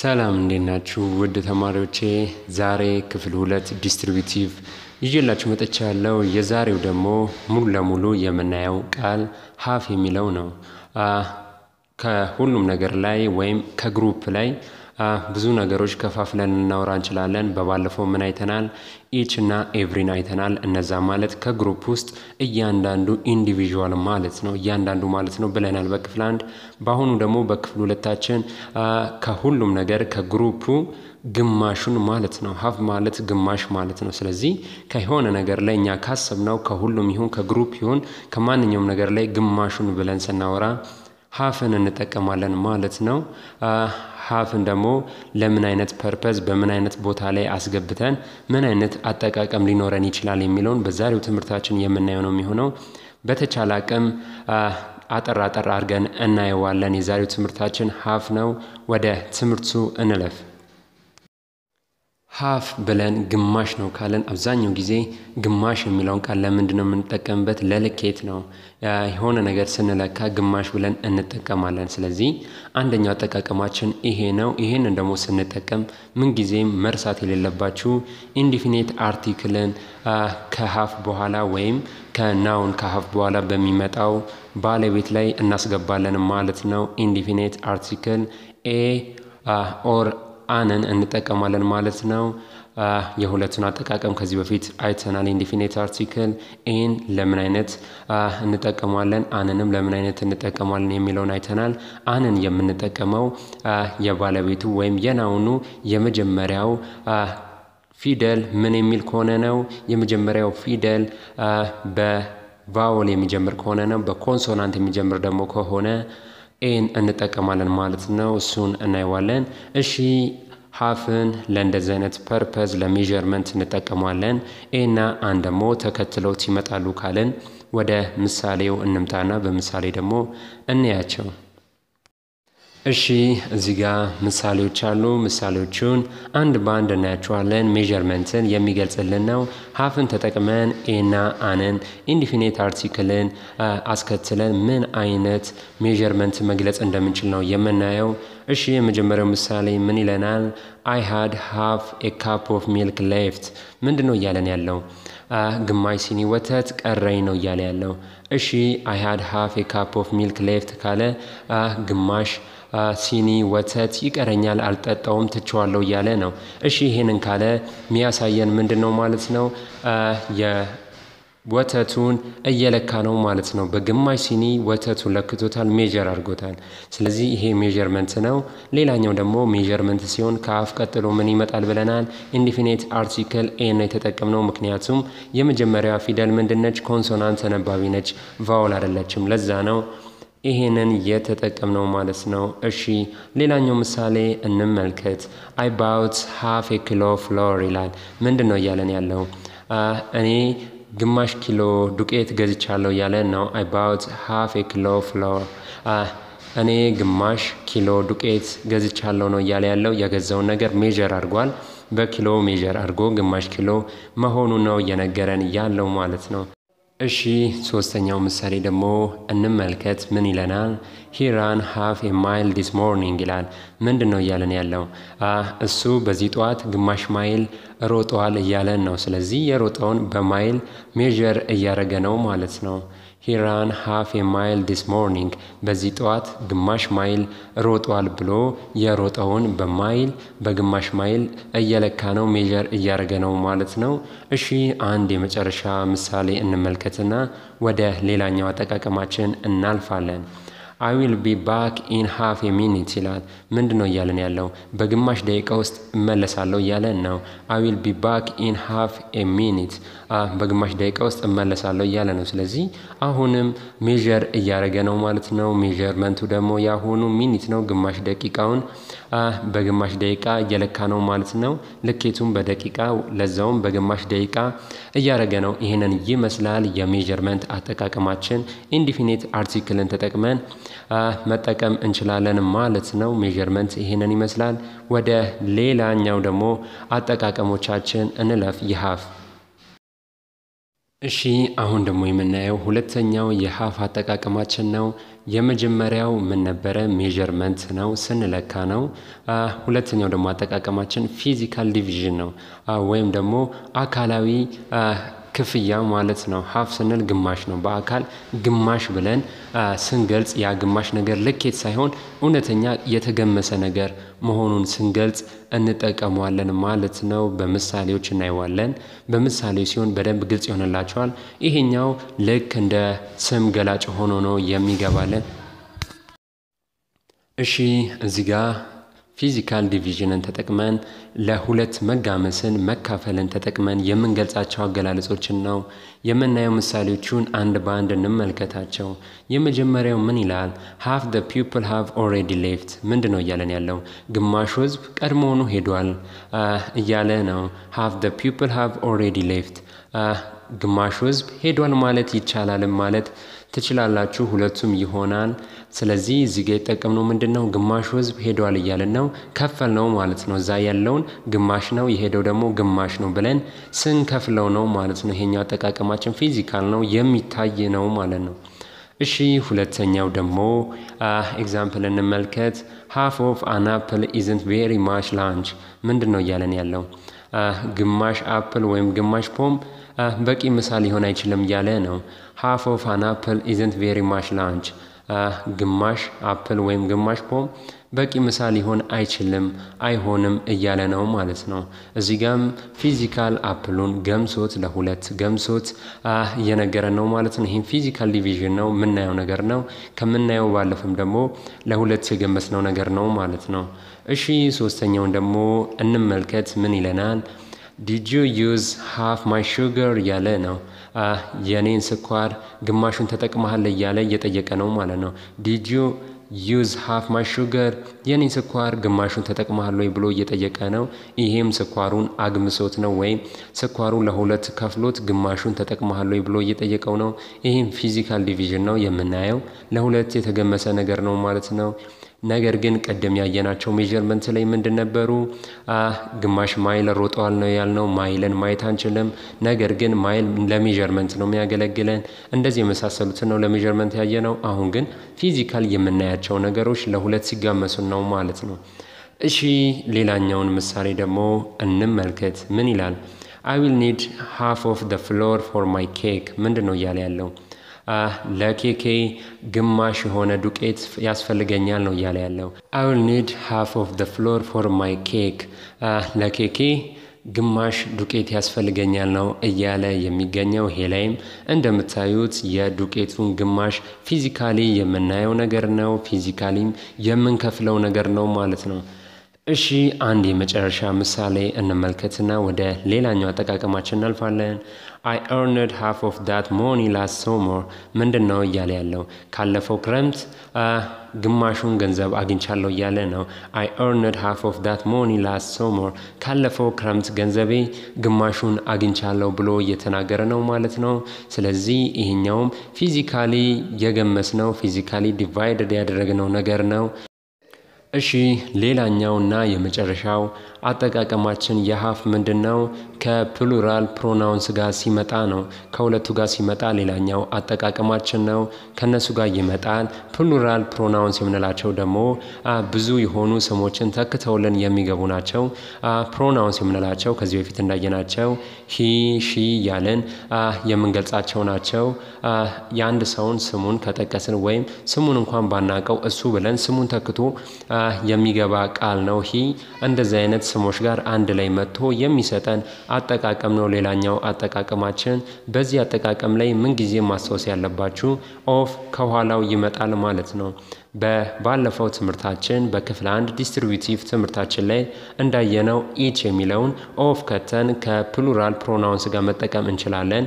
ሰላም እንዴት ናችሁ ውድ ተማሪዎቼ? ዛሬ ክፍል ሁለት ዲስትሪቢቲቭ ይዤላችሁ መጠቻ ያለው የዛሬው ደግሞ ሙሉ ለሙሉ የምናየው ቃል ሀፍ የሚለው ነው። ከሁሉም ነገር ላይ ወይም ከግሩፕ ላይ ብዙ ነገሮች ከፋፍለን እናወራ እንችላለን። በባለፈው ምን አይተናል? ኢች እና ኤቭሪን አይተናል። እነዛ ማለት ከግሩፕ ውስጥ እያንዳንዱ ኢንዲቪዥዋል ማለት ነው፣ እያንዳንዱ ማለት ነው ብለናል በክፍል አንድ። በአሁኑ ደግሞ በክፍል ሁለታችን ከሁሉም ነገር ከግሩፑ ግማሹን ማለት ነው። ሀፍ ማለት ግማሽ ማለት ነው። ስለዚህ ከሆነ ነገር ላይ እኛ ካሰብነው ከሁሉም ይሁን ከግሩፕ ይሁን ከማንኛውም ነገር ላይ ግማሹን ብለን ስናወራ ሀፍን እንጠቀማለን ማለት ነው። ሀፍን ደግሞ ለምን አይነት ፐርፐዝ በምን አይነት ቦታ ላይ አስገብተን ምን አይነት አጠቃቀም ሊኖረን ይችላል የሚለውን በዛሬው ትምህርታችን የምናየው ነው የሚሆነው። በተቻለ አቅም አጠር አጠር አድርገን እናየዋለን። የዛሬው ትምህርታችን ሀፍ ነው። ወደ ትምህርቱ እንለፍ። ሀፍ ብለን ግማሽ ነው ካለን አብዛኛው ጊዜ ግማሽ የሚለውን ቃል ለምንድን ነው የምንጠቀምበት? ለልኬት ነው። የሆነ ነገር ስንለካ ግማሽ ብለን እንጠቀማለን። ስለዚህ አንደኛው አጠቃቀማችን ይሄ ነው። ይሄንን ደግሞ ስንጠቀም ምንጊዜም መርሳት የሌለባችሁ ኢንዲፊኔት አርቲክልን ከሀፍ በኋላ ወይም ከናውን ከሀፍ በኋላ በሚመጣው ባለቤት ላይ እናስገባለን ማለት ነው። ኢንዲፊኔት አርቲክል ኤ ኦር አንን እንጠቀማለን ማለት ነው። የሁለቱን አጠቃቀም ከዚህ በፊት አይተናል። ኢንዲፊኔት አርቲክል ኤን ለምን አይነት እንጠቀማለን፣ አንንም ለምን አይነት እንጠቀማለን የሚለውን አይተናል። አንን የምንጠቀመው የባለቤቱ ወይም የናውኑ የመጀመሪያው ፊደል ምን የሚል ከሆነ ነው። የመጀመሪያው ፊደል በቫወል የሚጀምር ከሆነ ነው። በኮንሶናንት የሚጀምር ደግሞ ከሆነ ኤን እንጠቀማለን ማለት ነው። እሱን እናየዋለን። እሺ ሀፍን ለእንደዚህ አይነት ፐርፐዝ ለሜዠርመንት እንጠቀሟለን። ኤና አን ደግሞ ተከትለውት ይመጣሉ ካልን ወደ ምሳሌው እንምጣና በምሳሌ ደግሞ እንያቸው። እሺ እዚህ ጋር ምሳሌዎች አሉ። ምሳሌዎቹን አንድ በአንድ እናያቸዋለን። ሜዠርመንትን የሚገልጽልን ነው። ሀፍን ተጠቅመን ኤና አንን ኢንዲፊኔት አርቲክልን አስከትለን ምን አይነት ሜዠርመንት መግለጽ እንደምንችል ነው የምናየው። እሺ የመጀመሪያው ምሳሌ ምን ይለናል? አይ ሃድ ሃፍ ኤ ካፕ ኦፍ ሚልክ ሌፍት ምንድን ነው እያለን ያለው? ግማሽ ሲኒ ወተት ቀረኝ ነው እያለ ያለው። እሺ አይ ሃድ ሃፍ ኤ ካፕ ኦፍ ሚልክ ሌፍት ካለ ግማሽ ሲኒ ወተት ይቀረኛል አልጠጣውም ትቸዋለሁ እያለ ነው። እሺ ይሄንን ካለ የሚያሳየን ምንድን ነው ማለት ነው? ወተቱን እየለካ ነው ማለት ነው። በግማሽ ሲኒ ወተቱን ለክቶታል፣ ሜጀር አድርጎታል። ስለዚህ ይሄ ሜጀርመንት ነው። ሌላኛው ደግሞ ሜጀርመንት ሲሆን ከአፍ ቀጥሎ ምን ይመጣል ብለናል? ኢንዲፊኔት አርቲክል ኤ ነው የተጠቀምነው። ምክንያቱም የመጀመሪያ ፊደል ምንድነች? ኮንሶናንት ተነባቢ ነች፣ ቫውል አይደለችም። ለዛ ነው ይሄንን የተጠቀምነው ማለት ነው። እሺ ሌላኛው ምሳሌ እንመልከት። አይ ባውት ሃፍ ኪሎ ፍሎር ይላል። ምንድን ነው እያለን ያለው? እኔ ግማሽ ኪሎ ዱቄት ገዝቻለሁ እያለን ነው። አይ ባውት ሃፍ ኪሎ ፍሎር እኔ ግማሽ ኪሎ ዱቄት ገዝቻለሁ ነው እያለ ያለው። የገዛውን ነገር ሜዥር አድርጓል። በኪሎ ሜዥር አድርጎ ግማሽ ኪሎ መሆኑ ነው እየነገረን ያለው ማለት ነው። እሺ ሶስተኛው ምሳሌ ደግሞ እንመልከት። ምን ይለናል? ሂ ራን ሃፍ ኤ ማይል ዲስ ሞርኒንግ ይላል። ምንድን ነው እያለን ያለው? እሱ በዚህ ጠዋት ግማሽ ማይል ሮጠዋል እያለን ነው። ስለዚህ የሮጠውን በማይል ሜዥር እያደረገ ነው ማለት ነው። ሂ ራን ሃፍ ኤ ማይል ዲስ ሞርኒንግ በዚህ ጠዋት ግማሽ ማይል ሮጧል ብሎ የሮጠውን በማይል በግማሽ ማይል እየለካ ነው፣ ሜጀር እያደረገ ነው ማለት ነው። እሺ አንድ የመጨረሻ ምሳሌ እንመልከትና ወደ ሌላኛው አጠቃቀማችን እናልፋለን። አይ ዊል ቢ ባክ ኢን ሃፍ ሚኒት ይላል። ምንድን ነው እያለን ያለው? በግማሽ ደቂቃ ውስጥ እመለሳለሁ እያለን ነው። አይ ዊል ቢ ባክ ኢን ሃፍ ሚኒት፣ በግማሽ ደቂቃ ውስጥ እመለሳለሁ እያለ ነው። ስለዚህ አሁንም ሜዠር እያደረገ ነው ማለት ነው። ሜዠርመንቱ ደግሞ የአሁኑ ሚኒት ነው። ግማሽ ደቂቃውን በግማሽ ደቂቃ እየለካ ነው ማለት ነው። ልኬቱም በደቂቃ ለዛውም በግማሽ ደቂቃ እያደረገ ነው። ይህንን ይመስላል የሜዠርመንት አጠቃቀማችን ኢንዲፊኒት አርቲክልን ተጠቅመን መጠቀም እንችላለን ማለት ነው። ሜዠርመንት ይሄንን ይመስላል። ወደ ሌላኛው ደግሞ አጠቃቀሞቻችን እንለፍ። ይሃፍ እሺ አሁን ደግሞ የምናየው ሁለተኛው የሀፍ አጠቃቀማችን ነው። የመጀመሪያው ምን ነበረ? ሜዠርመንት ነው፣ ስንለካ ነው። ሁለተኛው ደግሞ አጠቃቀማችን ፊዚካል ዲቪዥን ነው፣ ወይም ደግሞ አካላዊ ክፍያ ማለት ነው። ሀፍ ስንል ግማሽ ነው። በአካል ግማሽ ብለን ስንገልጽ ያ ግማሽ ነገር ልኬት ሳይሆን እውነተኛ የተገመሰ ነገር መሆኑን ስንገልጽ እንጠቀመዋለን ማለት ነው። በምሳሌዎች እናየዋለን። በምሳሌ ሲሆን በደንብ ግልጽ ይሆንላቸዋል። ይሄኛው ልክ እንደ ስም ገላጭ ሆኖ ነው የሚገባለን። እሺ እዚህ ጋር ፊዚካል ዲቪዥንን ተጠቅመን ለሁለት መጋመስን መካፈልን ተጠቅመን የምንገልጻቸው አገላለጾችን ነው የምናየው። ምሳሌዎቹን አንድ በአንድ እንመልከታቸው። የመጀመሪያው ምን ይላል? ሃፍ ደ ፒፕል ሃቭ ኦልሬዲ ሌፍት። ምንድን ነው እያለን ያለው? ግማሹ ህዝብ ቀድሞውኑ ሄዷል እያለ ነው። ሃፍ ደ ፒፕል ሃቭ ኦልሬዲ ሌፍት፣ ግማሹ ህዝብ ሄዷል ማለት ይቻላልም ማለት ትችላላችሁ፣ ሁለቱም ይሆናል። ስለዚህ እዚህ ጋ የጠቀምነው ምንድን ነው? ግማሹ ህዝብ ሄደዋል እያለን ነው። ከፈል ነው ማለት ነው። እዛ ያለውን ግማሽ ነው የሄደው ደግሞ ግማሽ ነው ብለን ስንከፍለው ነው ማለት ነው። ይሄኛው አጠቃቀማችን ፊዚካል ነው የሚታይ ነው ማለት ነው። እሺ ሁለተኛው ደግሞ ኤግዛምፕል እንመልከት። ሃፍ ኦፍ አን አፕል ኢዝንት ቬሪ ማች ላንች ምንድን ነው እያለን ያለው ግማሽ አፕል ወይም ግማሽ ፖም በቂ ምሳ ሊሆን አይችልም እያለ ነው። ሃፍ ኦፍ አን አፕል ኢዘንት ቬሪ ማች ላንች፣ ግማሽ አፕል ወይም ግማሽ ፖም በቂ ምሳ ሊሆን አይችልም አይሆንም እያለ ነው ማለት ነው። እዚህ ጋም ፊዚካል አፕሉን ገምሶት ለሁለት ገምሶት እየነገረ ነው ማለት ነው። ይህም ፊዚካል ዲቪዥን ነው የምናየው ነገር ነው። ከምናየው ባለፍም ደግሞ ለሁለት የገመትነው ነገር ነው ማለት ነው። እሺ ሶስተኛውን ደግሞ እንመልከት። ምን ይለናል? ዲድ ዩ ዩዝ ሃፍ ማይ ሹገር እያለ ነው። የኔን ስኳር ግማሹን ተጠቅመሃል እያለ እየጠየቀ ነው ማለት ነው። ዲድ ዩ ዩዝ ሃፍ ማይ ሹገር የኔን ስኳር ግማሹን ተጠቅመሃል ወይ ብሎ እየጠየቀ ነው። ይሄም ስኳሩን አግምሶት ነው ወይም ስኳሩን ለሁለት ከፍሎት ግማሹን ተጠቅመሃል ወይ ብሎ እየጠየቀው ነው። ይሄም ፊዚካል ዲቪዥን ነው የምናየው። ለሁለት የተገመሰ ነገር ነው ማለት ነው። ነገር ግን ቅድም ያየናቸው ሜጀርመንት ላይ ምንድን ነበሩ? ግማሽ ማይል ሮጠዋል ነው ያልነው። ማይልን ማየት አንችልም፣ ነገር ግን ማይል ለሜጀርመንት ነው የሚያገለግለን። እንደዚህ የመሳሰሉትን ነው ለሜጀርመንት ያየነው። አሁን ግን ፊዚካል የምናያቸው ነገሮች ለሁለት ሲጋመሱ ነው ማለት ነው። እሺ ሌላኛውን ምሳሌ ደግሞ እንመልከት። ምን ይላል? አይ ዊል ኒድ ሃፍ ኦፍ ደ ፍሎር ፎር ማይ ኬክ። ምንድን ነው እያለ ያለው? ለኬኬ ግማሽ የሆነ ዱቄት ያስፈልገኛል ነው እያለ ያለው። አይ ዊል ኒድ ሃፍ ኦፍ ፍሎር ፎር ማይ ኬክ ለኬኬ ግማሽ ዱቄት ያስፈልገኛል ነው እያለ የሚገኘው። ይሄ ላይም እንደምታዩት የዱቄቱን ግማሽ ፊዚካሊ የምናየው ነገር ነው፣ ፊዚካሊም የምንከፍለው ነገር ነው ማለት ነው። እሺ አንድ የመጨረሻ ምሳሌ እንመልከትና ወደ ሌላኛው አጠቃቀማችን እናልፋለን። አይ ኤርንድ ሃፍ ኦፍ ዳት ሞኒ ላስት ሶመር ምንድን ነው እያለ ያለው? ካለፈው ክረምት ግማሹን ገንዘብ አግኝቻለሁ እያለ ነው። አይ ኤርንድ ሃፍ ኦፍ ዳት ሞኒ ላስት ሶመር፣ ካለፈው ክረምት ገንዘቤ ግማሹን አግኝቻለሁ ብሎ እየተናገረ ነው ማለት ነው። ስለዚህ ይሄኛውም ፊዚካሊ የገመስ ነው፣ ፊዚካሊ ዲቫይደድ ያደረግነው ነገር ነው። እሺ ሌላኛውና የመጨረሻው አጠቃቀማችን የሀፍ ምንድን ነው? ከፕሉራል ፕሮናውንስ ጋር ሲመጣ ነው። ከሁለቱ ጋር ሲመጣ ሌላኛው አጠቃቀማችን ነው። ከነሱ ጋር ይመጣል። ፕሉራል ፕሮናውንስ የምንላቸው ደግሞ ብዙ የሆኑ ስሞችን ተክተውልን የሚገቡ ናቸው። ፕሮናውንስ የምንላቸው ከዚህ በፊት እንዳየናቸው ሂ፣ ሺ ያለን የምንገልጻቸው ናቸው። የአንድ ሰውን ስሙን ከጠቀስን ወይም ስሙን እንኳን ባናቀው እሱ ብለን ስሙን ተክቶ የሚገባ ቃል ነው። ሂ እንደዚህ አይነት ስሞች ጋር አንድ ላይ መጥቶ የሚሰጠን አጠቃቀም ነው ሌላኛው አጠቃቀማችን። በዚህ አጠቃቀም ላይ ምንጊዜ ማስታወስ ያለባችሁ ኦፍ ከኋላው ይመጣል ማለት ነው። በባለፈው ትምህርታችን በክፍል አንድ ዲስትሪቢቲቭ ትምህርታችን ላይ እንዳየነው ኢች የሚለውን ኦፍ ከተን ከፕሉራል ፕሮናውንስ ጋር መጠቀም እንችላለን።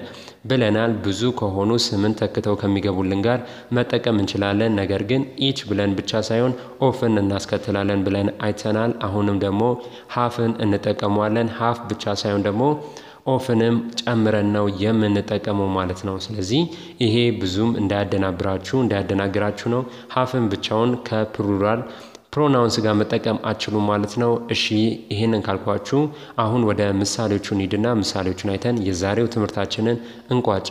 ብለናል። ብዙ ከሆኑ ስምን ተክተው ከሚገቡልን ጋር መጠቀም እንችላለን። ነገር ግን ኢች ብለን ብቻ ሳይሆን ኦፍን እናስከትላለን ብለን አይተናል። አሁንም ደግሞ ሀፍን እንጠቀመዋለን። ሀፍ ብቻ ሳይሆን ደግሞ ኦፍንም ጨምረን ነው የምንጠቀመው ማለት ነው። ስለዚህ ይሄ ብዙም እንዳያደናብራችሁ እንዳያደናግራችሁ ነው። ሀፍን ብቻውን ከፕሩራል ፕሮናውንስ ጋር መጠቀም አችሉ ማለት ነው። እሺ ይሄንን ካልኳችሁ አሁን ወደ ምሳሌዎቹ እንሂድና ምሳሌዎቹን አይተን የዛሬው ትምህርታችንን እንቋጭ።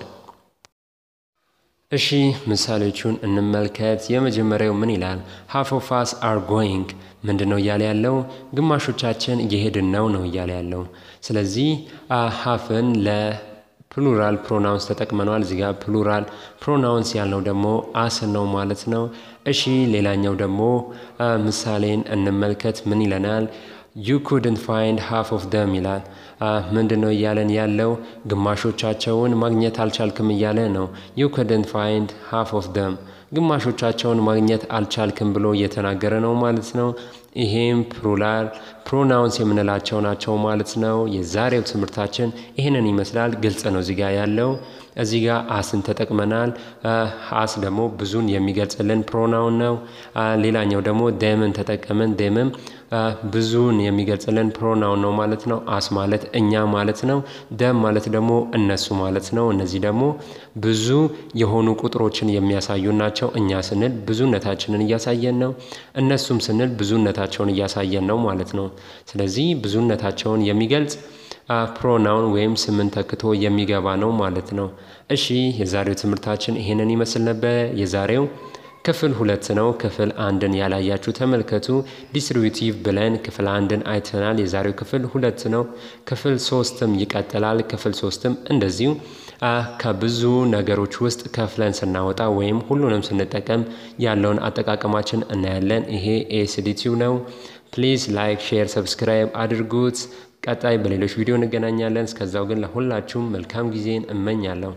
እሺ ምሳሌዎቹን እንመልከት። የመጀመሪያው ምን ይላል? ሃፎፋስ አር ጎይንግ ምንድን ነው እያለ ያለው? ግማሾቻችን እየሄድን ነው ነው እያለ ያለው። ስለዚህ ሀፍን ለ ፕሉራል ፕሮናውንስ ተጠቅመነዋል። እዚህ ጋር ፕሉራል ፕሮናውንስ ያልነው ደግሞ አስ ነው ማለት ነው። እሺ ሌላኛው ደግሞ ምሳሌን እንመልከት። ምን ይለናል? ዩ ኩድን ፋይንድ ሃፍ ኦፍ ደም ይላል። ምንድን ነው እያለን ያለው? ግማሾቻቸውን ማግኘት አልቻልክም እያለ ነው። ዩ ኩድን ፋይንድ ሃፍ ኦፍ ደም ግማሾቻቸውን ማግኘት አልቻልክም ብሎ እየተናገረ ነው ማለት ነው። ይሄም ፕሉራል ፕሮናውንስ የምንላቸው ናቸው ማለት ነው። የዛሬው ትምህርታችን ይህንን ይመስላል። ግልጽ ነው እዚጋ ያለው እዚህ ጋር አስን ተጠቅመናል። አስ ደግሞ ብዙን የሚገልጽልን ፕሮናውን ነው። ሌላኛው ደግሞ ደምን ተጠቀምን። ደምም ብዙን የሚገልጽልን ፕሮናውን ነው ማለት ነው። አስ ማለት እኛ ማለት ነው። ደም ማለት ደግሞ እነሱ ማለት ነው። እነዚህ ደግሞ ብዙ የሆኑ ቁጥሮችን የሚያሳዩ ናቸው። እኛ ስንል ብዙነታችንን እያሳየን ነው። እነሱም ስንል ብዙነታቸውን እያሳየን ነው ማለት ነው። ስለዚህ ብዙነታቸውን የሚገልጽ ፕሮናውን ወይም ስምን ተክቶ የሚገባ ነው ማለት ነው። እሺ የዛሬው ትምህርታችን ይሄንን ይመስል ነበር። የዛሬው ክፍል ሁለት ነው። ክፍል አንድን ያላያችሁ ተመልከቱ። ዲስትሪቢቲቭ ብለን ክፍል አንድን አይተናል። የዛሬው ክፍል ሁለት ነው። ክፍል ሶስትም ይቀጥላል። ክፍል ሶስትም እንደዚሁ ከብዙ ነገሮች ውስጥ ከፍለን ስናወጣ ወይም ሁሉንም ስንጠቀም ያለውን አጠቃቀማችን እናያለን። ይሄ ኤስዲቲው ነው። ፕሊዝ ላይክ፣ ሼር፣ ሰብስክራይብ አድርጉት። ቀጣይ በሌሎች ቪዲዮ እንገናኛለን። እስከዛው ግን ለሁላችሁም መልካም ጊዜን እመኛለሁ።